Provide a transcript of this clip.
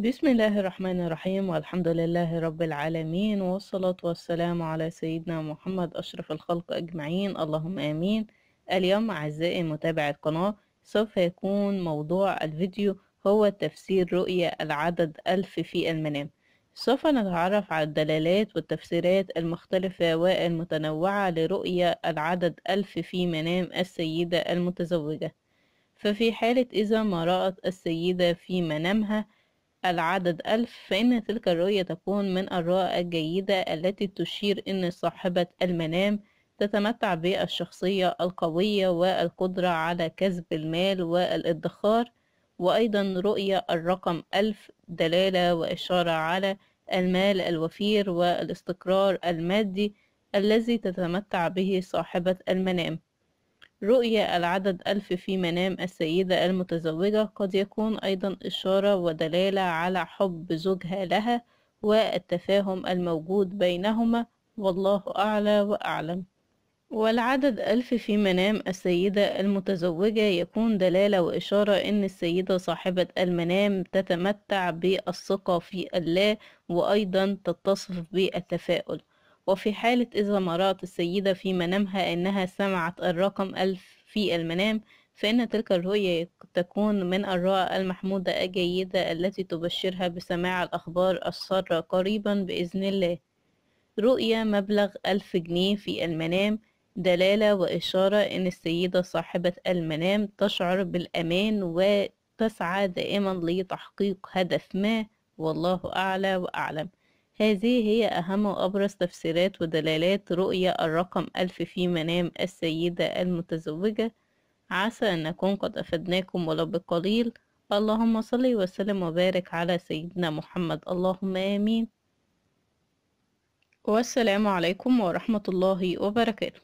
بسم الله الرحمن الرحيم والحمد لله رب العالمين والصلاة والسلام على سيدنا محمد أشرف الخلق أجمعين اللهم آمين اليوم أعزائي متابعي القناة سوف يكون موضوع الفيديو هو تفسير رؤية العدد ألف في المنام سوف نتعرف على الدلالات والتفسيرات المختلفة والمتنوعة لرؤية العدد ألف في منام السيدة المتزوجة ففي حالة إذا ما رأت السيدة في منامها العدد ألف فإن تلك الرؤية تكون من الرؤى الجيدة التي تشير إن صاحبة المنام تتمتع بالشخصية القوية والقدرة على كسب المال والادخار وأيضا رؤية الرقم ألف دلالة وإشارة على المال الوفير والاستقرار المادي الذي تتمتع به صاحبة المنام رؤية العدد ألف في منام السيدة المتزوجة قد يكون أيضا إشارة ودلالة على حب زوجها لها والتفاهم الموجود بينهما والله أعلى وأعلم والعدد ألف في منام السيدة المتزوجة يكون دلالة وإشارة إن السيدة صاحبة المنام تتمتع بالثقة في الله وأيضا تتصف بالتفاؤل وفي حالة إذا مرأت السيدة في منامها أنها سمعت الرقم ألف في المنام فإن تلك الرؤية تكون من الرؤى المحمودة الجيدة التي تبشرها بسماع الأخبار السارة قريبا بإذن الله رؤية مبلغ ألف جنيه في المنام دلالة وإشارة إن السيدة صاحبة المنام تشعر بالأمان وتسعى دائما لتحقيق هدف ما والله أعلى وأعلم هذه هي أهم وأبرز تفسيرات ودلالات رؤية الرقم ألف في منام السيدة المتزوجة عسى أن نكون قد أفدناكم ولو بقليل اللهم صل وسلم وبارك على سيدنا محمد اللهم آمين والسلام عليكم ورحمة الله وبركاته